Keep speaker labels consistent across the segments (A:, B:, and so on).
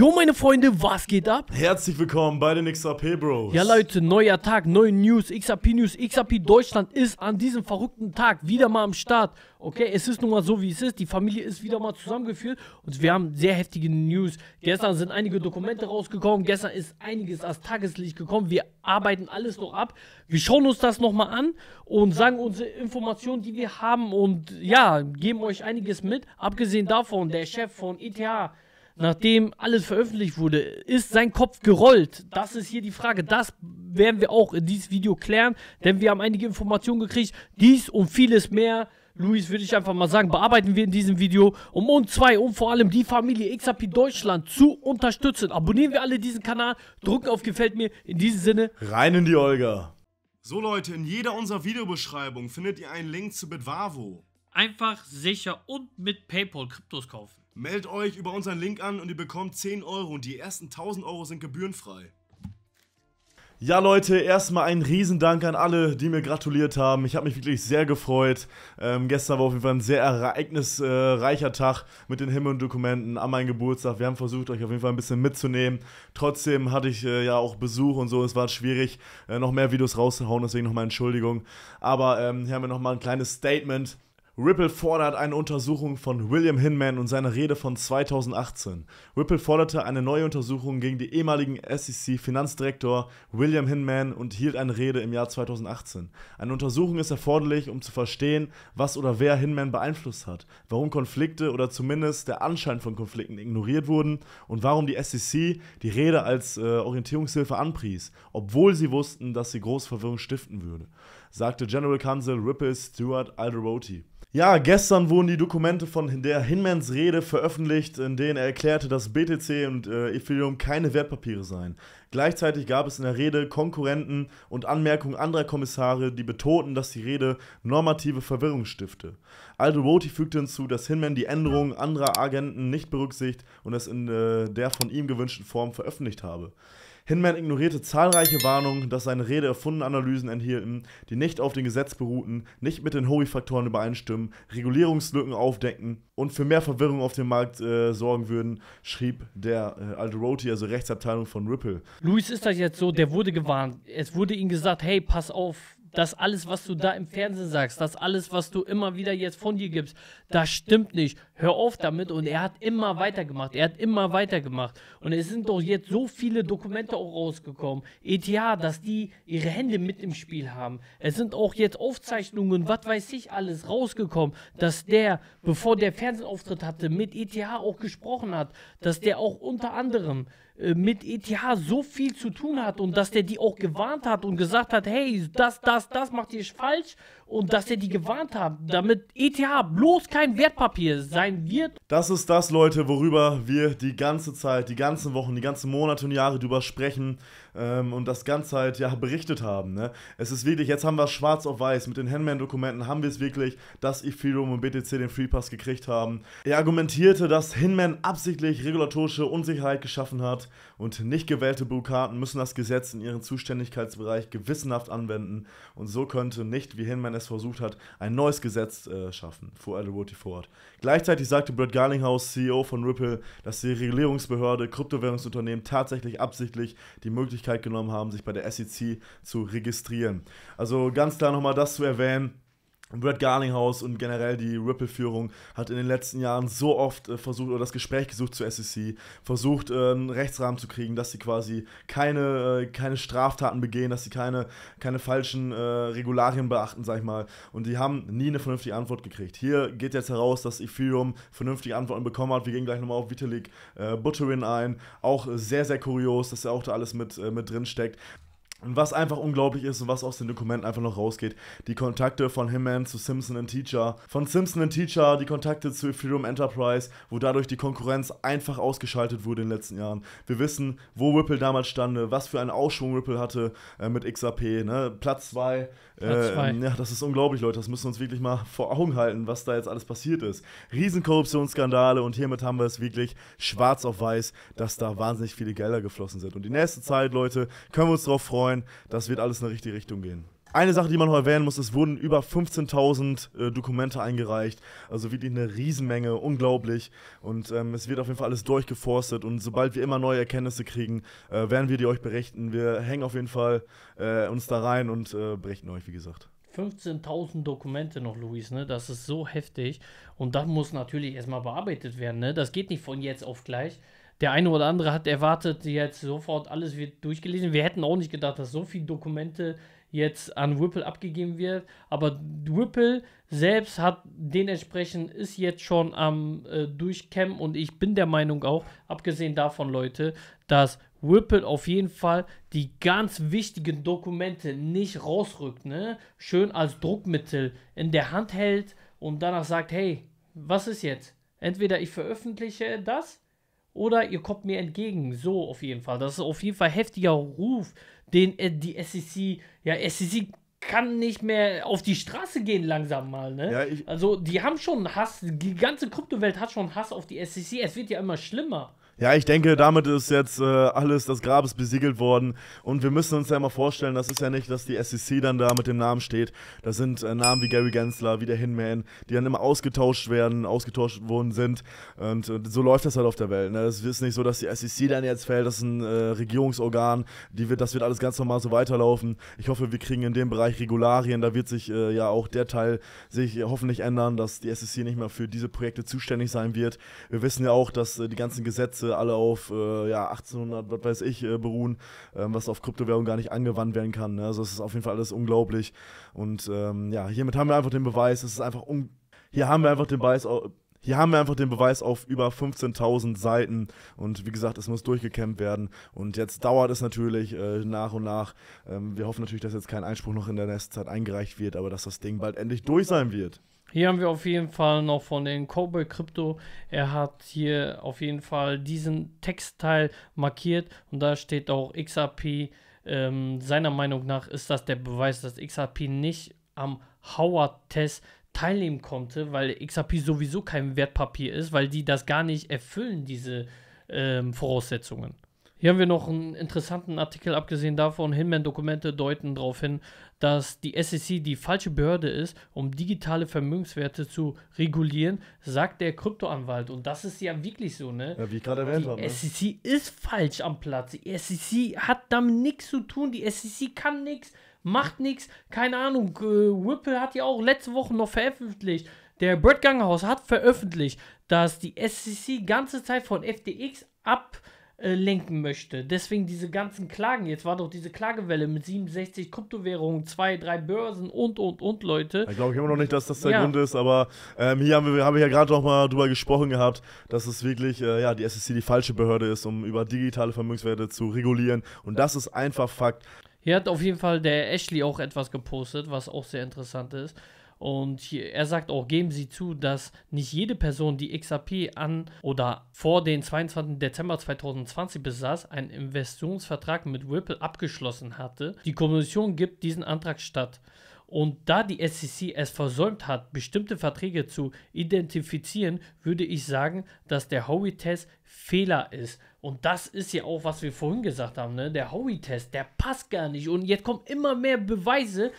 A: Jo, meine Freunde, was geht ab?
B: Herzlich willkommen bei den XRP Bros. Ja,
A: Leute, neuer Tag, neue News, XRP News, XRP Deutschland ist an diesem verrückten Tag wieder mal am Start. Okay, es ist nun mal so, wie es ist. Die Familie ist wieder mal zusammengeführt und wir haben sehr heftige News. Gestern sind einige Dokumente rausgekommen, gestern ist einiges als Tageslicht gekommen. Wir arbeiten alles noch ab. Wir schauen uns das nochmal an und sagen unsere Informationen, die wir haben und ja, geben euch einiges mit. Abgesehen davon, der Chef von ETH nachdem alles veröffentlicht wurde, ist sein Kopf gerollt? Das ist hier die Frage. Das werden wir auch in diesem Video klären, denn wir haben einige Informationen gekriegt. Dies und vieles mehr. Luis, würde ich einfach mal sagen, bearbeiten wir in diesem Video, um uns zwei und vor allem die Familie XAP Deutschland zu unterstützen. Abonnieren wir alle diesen Kanal, drücken auf Gefällt mir. In diesem Sinne,
B: rein in die Olga. So Leute, in jeder unserer Videobeschreibung findet ihr einen Link zu Bitwavo.
A: Einfach sicher und mit PayPal Kryptos kaufen.
B: Meldet euch über unseren Link an und ihr bekommt 10 Euro und die ersten 1000 Euro sind gebührenfrei. Ja, Leute, erstmal einen Riesendank an alle, die mir gratuliert haben. Ich habe mich wirklich sehr gefreut. Ähm, gestern war auf jeden Fall ein sehr ereignisreicher Tag mit den Himmel Dokumenten an meinem Geburtstag. Wir haben versucht, euch auf jeden Fall ein bisschen mitzunehmen. Trotzdem hatte ich äh, ja auch Besuch und so. Es war schwierig, äh, noch mehr Videos rauszuhauen, deswegen nochmal Entschuldigung. Aber ähm, hier haben wir nochmal ein kleines Statement Ripple fordert eine Untersuchung von William Hinman und seiner Rede von 2018. Ripple forderte eine neue Untersuchung gegen den ehemaligen SEC-Finanzdirektor William Hinman und hielt eine Rede im Jahr 2018. Eine Untersuchung ist erforderlich, um zu verstehen, was oder wer Hinman beeinflusst hat, warum Konflikte oder zumindest der Anschein von Konflikten ignoriert wurden und warum die SEC die Rede als äh, Orientierungshilfe anpries, obwohl sie wussten, dass sie große Verwirrung stiften würde sagte General Counsel Ripple Stuart Alderoti. Ja, gestern wurden die Dokumente von der Hinmans Rede veröffentlicht, in denen er erklärte, dass BTC und äh, Ethereum keine Wertpapiere seien. Gleichzeitig gab es in der Rede Konkurrenten und Anmerkungen anderer Kommissare, die betonten, dass die Rede normative Verwirrung stifte. Aldo Roti fügte hinzu, dass Hinman die Änderungen anderer Agenten nicht berücksichtigt und es in äh, der von ihm gewünschten Form veröffentlicht habe. Hinman ignorierte zahlreiche Warnungen, dass seine Rede erfundene Analysen enthielten, die nicht auf dem Gesetz beruhten, nicht mit den hoey faktoren übereinstimmen, Regulierungslücken aufdecken und für mehr Verwirrung auf dem Markt äh, sorgen würden, schrieb der äh, Alderoti, also Rechtsabteilung von Ripple.
A: Luis ist das jetzt so, der wurde gewarnt. Es wurde ihm gesagt, hey, pass auf, das alles, was du da im Fernsehen sagst, das alles, was du immer wieder jetzt von dir gibst, das stimmt nicht. Hör auf damit. Und er hat immer weitergemacht. Er hat immer weitergemacht. Und es sind doch jetzt so viele Dokumente auch rausgekommen. ETA, dass die ihre Hände mit im Spiel haben. Es sind auch jetzt Aufzeichnungen, was weiß ich alles, rausgekommen, dass der, bevor der Fernsehauftritt hatte, mit ETA auch gesprochen hat. Dass der auch unter anderem äh, mit ETH so viel zu tun hat und dass der die auch gewarnt hat und gesagt hat, hey, das, das, das macht ihr falsch und dass er die gewarnt hat, damit ETH bloß kein Wertpapier sein wird.
B: Das ist das, Leute, worüber wir die ganze Zeit, die ganzen Wochen, die ganzen Monate und Jahre drüber sprechen ähm, und das ganze Zeit ja berichtet haben. Ne? Es ist wirklich, jetzt haben wir schwarz auf weiß, mit den hinman dokumenten haben wir es wirklich, dass Ethereum und BTC den Freepass gekriegt haben. Er argumentierte, dass Hinman absichtlich regulatorische Unsicherheit geschaffen hat und nicht gewählte Bürokraten müssen das Gesetz in ihren Zuständigkeitsbereich gewissenhaft anwenden und so könnte nicht, wie Hinman es es versucht hat, ein neues Gesetz äh, schaffen für Adderworthy Ford. Gleichzeitig sagte Brett Garlinghouse, CEO von Ripple, dass die Regulierungsbehörde Kryptowährungsunternehmen tatsächlich absichtlich die Möglichkeit genommen haben, sich bei der SEC zu registrieren. Also ganz klar nochmal das zu erwähnen Brad Garlinghouse und generell die Ripple-Führung hat in den letzten Jahren so oft äh, versucht oder das Gespräch gesucht zur SEC, versucht äh, einen Rechtsrahmen zu kriegen, dass sie quasi keine, äh, keine Straftaten begehen, dass sie keine, keine falschen äh, Regularien beachten, sag ich mal. Und die haben nie eine vernünftige Antwort gekriegt. Hier geht jetzt heraus, dass Ethereum vernünftige Antworten bekommen hat. Wir gehen gleich nochmal auf Vitalik äh, Buterin ein. Auch sehr, sehr kurios, dass er auch da alles mit, äh, mit drin steckt. Und was einfach unglaublich ist und was aus den Dokumenten einfach noch rausgeht, die Kontakte von Himman zu Simpson and Teacher, von Simpson and Teacher die Kontakte zu Ethereum Enterprise, wo dadurch die Konkurrenz einfach ausgeschaltet wurde in den letzten Jahren. Wir wissen, wo Ripple damals stand, was für einen Ausschwung Ripple hatte äh, mit XRP, ne? Platz 2. Äh, ja, das ist unglaublich, Leute. Das müssen wir uns wirklich mal vor Augen halten, was da jetzt alles passiert ist. Riesenkorruptionsskandale und hiermit haben wir es wirklich schwarz auf weiß, dass da wahnsinnig viele Gelder geflossen sind. Und die nächste Zeit, Leute, können wir uns darauf freuen neuen. Das wird alles in die richtige Richtung gehen. Eine Sache, die man noch erwähnen muss, es wurden über 15.000 äh, Dokumente eingereicht. Also wirklich eine Riesenmenge, unglaublich. Und ähm, es wird auf jeden Fall alles durchgeforstet. Und sobald wir immer neue Erkenntnisse kriegen, äh, werden wir die euch berichten. Wir hängen auf jeden Fall äh, uns da rein und äh, berichten euch, wie gesagt.
A: 15.000 Dokumente noch, Luis, ne? Das ist so heftig. Und das muss natürlich erstmal bearbeitet werden, ne? Das geht nicht von jetzt auf gleich der eine oder andere hat erwartet, jetzt sofort alles wird durchgelesen. Wir hätten auch nicht gedacht, dass so viele Dokumente jetzt an Whipple abgegeben wird. Aber Whipple selbst hat dementsprechend ist jetzt schon am äh, Durchkämmen und ich bin der Meinung auch, abgesehen davon, Leute, dass Whipple auf jeden Fall die ganz wichtigen Dokumente nicht rausrückt, ne? Schön als Druckmittel in der Hand hält und danach sagt, hey, was ist jetzt? Entweder ich veröffentliche das oder ihr kommt mir entgegen. So auf jeden Fall. Das ist auf jeden Fall heftiger Ruf, den äh, die SEC, ja, SEC kann nicht mehr auf die Straße gehen langsam mal, ne? Ja, also die haben schon Hass, die ganze Kryptowelt hat schon Hass auf die SEC. Es wird ja immer schlimmer.
B: Ja, ich denke, damit ist jetzt äh, alles das Grabes besiegelt worden. Und wir müssen uns ja immer vorstellen, das ist ja nicht, dass die SEC dann da mit dem Namen steht. Das sind äh, Namen wie Gary Gensler, wie der Hinman, die dann immer ausgetauscht werden, ausgetauscht worden sind. Und äh, so läuft das halt auf der Welt. Ne? Das ist nicht so, dass die SEC dann jetzt fällt, das ist ein äh, Regierungsorgan, die wird, das wird alles ganz normal so weiterlaufen. Ich hoffe, wir kriegen in dem Bereich Regularien, da wird sich äh, ja auch der Teil sich hoffentlich ändern, dass die SEC nicht mehr für diese Projekte zuständig sein wird. Wir wissen ja auch, dass äh, die ganzen Gesetze alle auf äh, ja, 1800, was weiß ich, äh, beruhen, ähm, was auf Kryptowährung gar nicht angewandt werden kann. Ne? Also es ist auf jeden Fall alles unglaublich. Und ähm, ja, hiermit haben wir einfach den Beweis, es ist einfach un hier haben wir einfach den Beweis, hier haben wir einfach den Beweis auf über 15.000 Seiten und wie gesagt, es muss durchgekämmt werden und jetzt dauert es natürlich äh, nach und nach. Ähm, wir hoffen natürlich, dass jetzt kein Einspruch noch in der nächsten Zeit eingereicht wird, aber dass das Ding bald endlich durch sein wird.
A: Hier haben wir auf jeden Fall noch von den Cowboy Crypto. Er hat hier auf jeden Fall diesen Textteil markiert und da steht auch XRP. Ähm, seiner Meinung nach ist das der Beweis, dass XRP nicht am Howard-Test teilnehmen konnte, weil XRP sowieso kein Wertpapier ist, weil die das gar nicht erfüllen, diese ähm, Voraussetzungen. Hier haben wir noch einen interessanten Artikel, abgesehen davon, Hinman-Dokumente deuten darauf hin, dass die SEC die falsche Behörde ist, um digitale Vermögenswerte zu regulieren, sagt der Kryptoanwalt. Und das ist ja wirklich so, ne? Ja, wie gerade erwähnt habe. Die hab, ne? SEC ist falsch am Platz. Die SEC hat damit nichts zu tun. Die SEC kann nichts, macht nichts. Keine Ahnung. Äh, Whipple hat ja auch letzte Woche noch veröffentlicht. Der Brett Ganghaus hat veröffentlicht, dass die SEC ganze Zeit von FTX ab äh, lenken möchte. Deswegen diese ganzen Klagen. Jetzt war doch diese Klagewelle mit 67 Kryptowährungen, zwei, drei Börsen und, und, und, Leute. Ich glaube immer noch nicht, dass das der ja. Grund
B: ist, aber ähm, hier haben wir, haben wir ja gerade noch mal drüber gesprochen gehabt, dass es wirklich, äh, ja, die SEC die falsche Behörde ist, um über digitale Vermögenswerte zu regulieren. Und das ist einfach Fakt.
A: Hier hat auf jeden Fall der Ashley auch etwas gepostet, was auch sehr interessant ist. Und hier, er sagt auch, geben Sie zu, dass nicht jede Person, die XRP an oder vor dem 22. Dezember 2020 besaß, einen Investitionsvertrag mit Ripple abgeschlossen hatte. Die Kommission gibt diesen Antrag statt. Und da die SEC es versäumt hat, bestimmte Verträge zu identifizieren, würde ich sagen, dass der Howey-Test Fehler ist. Und das ist ja auch, was wir vorhin gesagt haben, ne? Der Howey-Test, der passt gar nicht. Und jetzt kommen immer mehr Beweise,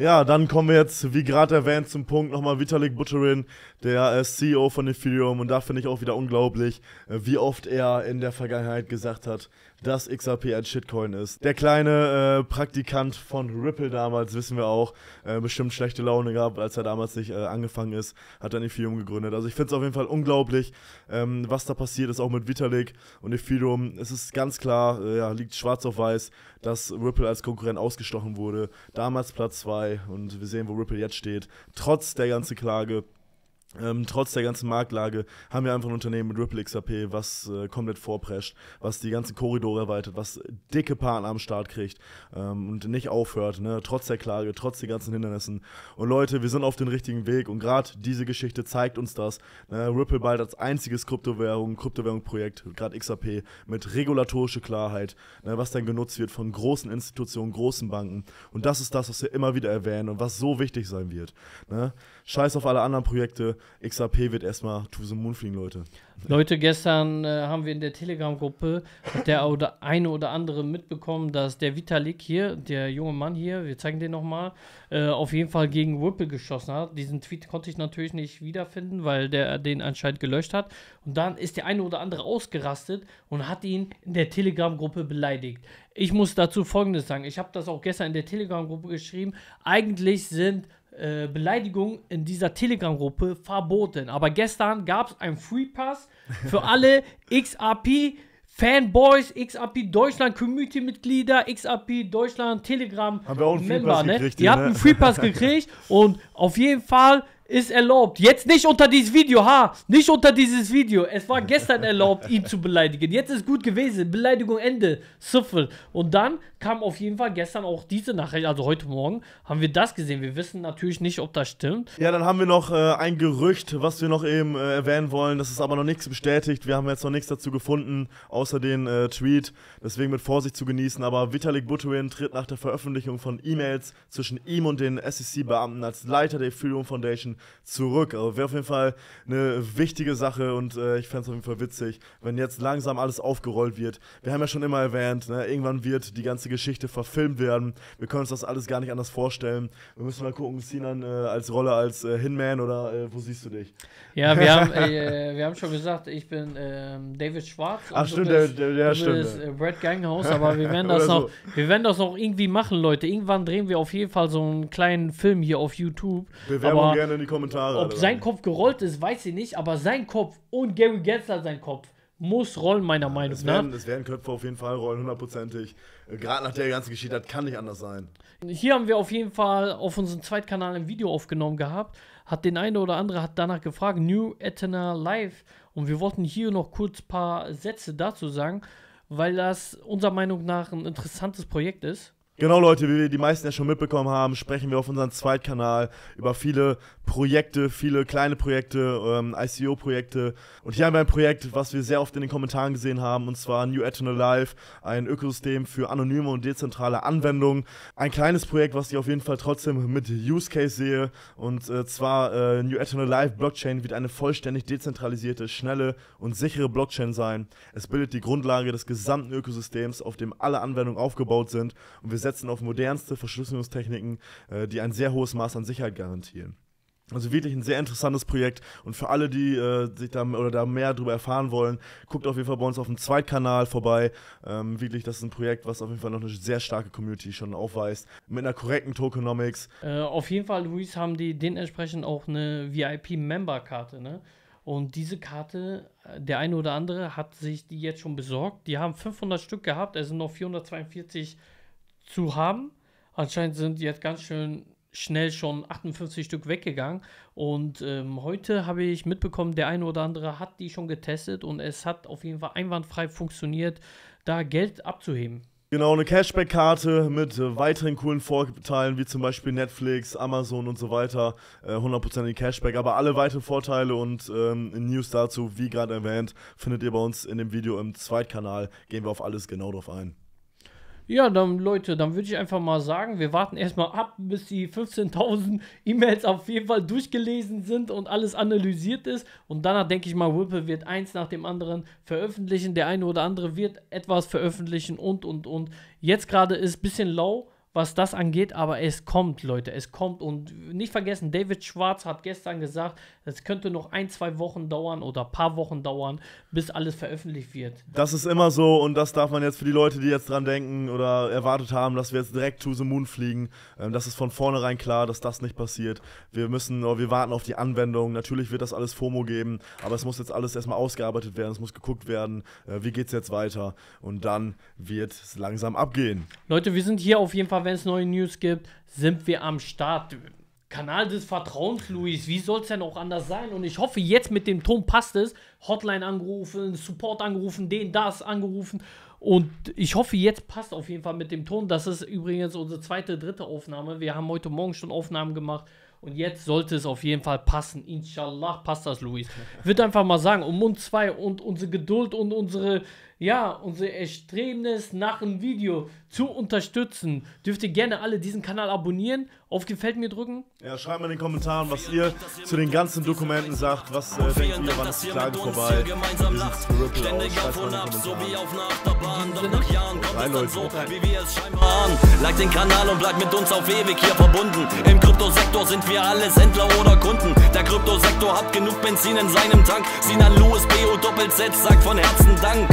B: ja, dann kommen wir jetzt, wie gerade erwähnt, zum Punkt nochmal Vitalik Buterin, der äh, CEO von Ethereum. Und da finde ich auch wieder unglaublich, äh, wie oft er in der Vergangenheit gesagt hat, dass XRP ein Shitcoin ist. Der kleine äh, Praktikant von Ripple damals, wissen wir auch, äh, bestimmt schlechte Laune gehabt, als er damals nicht äh, angefangen ist, hat dann Ethereum gegründet. Also ich finde es auf jeden Fall unglaublich, ähm, was da passiert ist, auch mit Vitalik und Ethereum. Es ist ganz klar, äh, ja, liegt schwarz auf weiß, dass Ripple als Konkurrent ausgestochen wurde. Damals Platz 2 und wir sehen, wo Ripple jetzt steht, trotz der ganzen Klage. Ähm, trotz der ganzen Marktlage haben wir einfach ein Unternehmen mit Ripple XRP, was äh, komplett vorprescht, was die ganzen Korridore erweitert, was dicke Partner am Start kriegt ähm, und nicht aufhört, ne? trotz der Klage, trotz den ganzen Hindernissen. Und Leute, wir sind auf dem richtigen Weg und gerade diese Geschichte zeigt uns das. Ne? Ripple bald als einziges Kryptowährung, Kryptowährungprojekt, projekt gerade XRP, mit regulatorischer Klarheit, ne? was dann genutzt wird von großen Institutionen, großen Banken. Und das ist das, was wir immer wieder erwähnen und was so wichtig sein wird. Ne? Scheiß auf alle anderen Projekte XRP wird erstmal to the moon fliegen, Leute.
A: Leute, gestern äh, haben wir in der Telegram-Gruppe der oder eine oder andere mitbekommen, dass der Vitalik hier, der junge Mann hier, wir zeigen den nochmal, äh, auf jeden Fall gegen Whipple geschossen hat. Diesen Tweet konnte ich natürlich nicht wiederfinden, weil der den anscheinend gelöscht hat. Und dann ist der eine oder andere ausgerastet und hat ihn in der Telegram-Gruppe beleidigt. Ich muss dazu Folgendes sagen. Ich habe das auch gestern in der Telegram-Gruppe geschrieben. Eigentlich sind äh, Beleidigung in dieser Telegram-Gruppe verboten. Aber gestern gab es einen Free Pass für alle XRP. Fanboys, XRP Deutschland Community Mitglieder, XRP Deutschland Telegram Haben wir auch einen Member, ne? gekriegt, Ihr habt einen ne? Free Pass gekriegt und auf jeden Fall ist erlaubt. Jetzt nicht unter dieses Video, ha, nicht unter dieses Video. Es war gestern erlaubt, ihn zu beleidigen. Jetzt ist gut gewesen. Beleidigung Ende. Süffel. Und dann kam auf jeden Fall gestern auch diese Nachricht, also heute Morgen, haben wir das gesehen. Wir wissen natürlich nicht, ob das stimmt.
B: Ja, dann haben wir noch äh, ein Gerücht, was wir noch eben äh, erwähnen wollen. Das ist aber noch nichts bestätigt. Wir haben jetzt noch nichts dazu gefunden, außer den äh, Tweet. Deswegen mit Vorsicht zu genießen. Aber Vitalik Buterin tritt nach der Veröffentlichung von E-Mails zwischen ihm und den SEC-Beamten als Leiter der Ethereum Foundation zurück. Aber also wäre auf jeden Fall eine wichtige Sache und äh, ich fände es auf jeden Fall witzig, wenn jetzt langsam alles aufgerollt wird. Wir haben ja schon immer erwähnt, ne, irgendwann wird die ganze Geschichte verfilmt werden. Wir können uns das alles gar nicht anders vorstellen. Wir müssen mal gucken, Sinan äh, als Rolle als äh, Hinman oder äh, wo siehst du dich? Ja, wir haben, äh,
A: wir haben schon gesagt, ich bin ähm, David Schwarz. Ach stimmt, der, der, der stimmt. Bist, äh, Brad Ganghaus, aber wir werden das noch, wir werden das noch irgendwie machen, Leute. Irgendwann drehen wir auf jeden Fall so einen kleinen Film hier auf YouTube. Bewerbung aber gerne in die Kommentare. Ob sein Kopf gerollt ist, weiß ich nicht, aber sein Kopf und Gary Gensler sein Kopf muss rollen, meiner ja, Meinung nach. Es werden
B: Köpfe auf jeden Fall rollen, hundertprozentig. Äh, gerade nach der ganzen Geschichte, das kann nicht anders sein.
A: Hier haben wir auf jeden Fall auf unserem Zweitkanal ein Video aufgenommen gehabt. Hat den eine oder andere hat danach gefragt, New Etna Live. Und wir wollten hier noch kurz ein paar Sätze dazu sagen, weil das unserer Meinung nach ein interessantes Projekt ist.
B: Genau, Leute, wie wir die meisten ja schon mitbekommen haben, sprechen wir auf unserem Zweitkanal über viele Projekte, viele kleine Projekte, ähm, ICO-Projekte. Und hier haben wir ein Projekt, was wir sehr oft in den Kommentaren gesehen haben, und zwar New Eternal Life, ein Ökosystem für anonyme und dezentrale Anwendungen. Ein kleines Projekt, was ich auf jeden Fall trotzdem mit Use Case sehe. Und äh, zwar äh, New Eternal Life Blockchain wird eine vollständig dezentralisierte, schnelle und sichere Blockchain sein. Es bildet die Grundlage des gesamten Ökosystems, auf dem alle Anwendungen aufgebaut sind. Und wir setzen auf modernste Verschlüsselungstechniken, äh, die ein sehr hohes Maß an Sicherheit garantieren. Also wirklich ein sehr interessantes Projekt und für alle, die äh, sich da oder da mehr darüber erfahren wollen, guckt auf jeden Fall bei uns auf dem Zweitkanal vorbei. Ähm, wirklich, das ist ein Projekt, was auf jeden Fall noch eine sehr starke Community schon aufweist mit einer korrekten Tokenomics.
A: Äh, auf jeden Fall, Luis, haben die dementsprechend auch eine VIP-Member-Karte, ne? Und diese Karte, äh, der eine oder andere hat sich die jetzt schon besorgt. Die haben 500 Stück gehabt, es sind noch 442 zu haben. Anscheinend sind die jetzt ganz schön schnell schon 58 Stück weggegangen. Und ähm, heute habe ich mitbekommen, der eine oder andere hat die schon getestet und es hat auf jeden Fall einwandfrei funktioniert, da Geld abzuheben.
B: Genau, eine Cashback-Karte mit äh, weiteren coolen Vorteilen, wie zum Beispiel Netflix, Amazon und so weiter. Äh, 100% Cashback, aber alle weiteren Vorteile und ähm, News dazu, wie gerade erwähnt, findet ihr bei uns in dem Video im Zweitkanal. Gehen wir auf alles genau drauf ein.
A: Ja, dann Leute, dann würde ich einfach mal sagen, wir warten erstmal ab, bis die 15.000 E-Mails auf jeden Fall durchgelesen sind und alles analysiert ist. Und danach denke ich mal, Whipple wird eins nach dem anderen veröffentlichen. Der eine oder andere wird etwas veröffentlichen und, und, und. Jetzt gerade ist ein bisschen lau was das angeht, aber es kommt, Leute, es kommt. Und nicht vergessen, David Schwarz hat gestern gesagt, es könnte noch ein, zwei Wochen dauern oder ein paar Wochen dauern, bis alles veröffentlicht wird. Das
B: ist immer so und das darf man jetzt für die Leute, die jetzt dran denken oder erwartet haben, dass wir jetzt direkt to the moon fliegen, ähm, das ist von vornherein klar, dass das nicht passiert. Wir müssen, oh, wir warten auf die Anwendung. Natürlich wird das alles FOMO geben, aber es muss jetzt alles erstmal ausgearbeitet werden, es muss geguckt werden, äh, wie geht es jetzt weiter und dann wird es langsam abgehen.
A: Leute, wir sind hier auf jeden Fall wenn es neue News gibt, sind wir am Start. Kanal des Vertrauens, Luis. Wie soll es denn auch anders sein? Und ich hoffe, jetzt mit dem Ton passt es. Hotline angerufen, Support angerufen, den, das angerufen. Und ich hoffe, jetzt passt auf jeden Fall mit dem Ton. Das ist übrigens unsere zweite, dritte Aufnahme. Wir haben heute Morgen schon Aufnahmen gemacht. Und jetzt sollte es auf jeden Fall passen. Inshallah passt das, Luis. Ich würde einfach mal sagen, um Mund 2 und unsere Geduld und unsere ja, unser Erstrebnis nach einem Video zu unterstützen, dürft ihr gerne alle diesen Kanal abonnieren,
B: auf Gefällt mir drücken. Ja, schreibt mal in den Kommentaren, was ihr zu den ganzen Dokumenten sagt, was äh, denkt ihr, wann ist die Klage vorbei, wie Ständig auf und ab, so wie auf einer Achterbahn. Doch nach Jahren so, wie wir es scheinbar ahnen. Like den Kanal und bleibt mit uns auf ewig
A: hier verbunden. Im Kryptosektor sind wir alles Händler oder Kunden. Der Kryptosektor hat genug Benzin in seinem Tank. Sinan Louis, BO Doppel Z, sagt von Herzen Dank.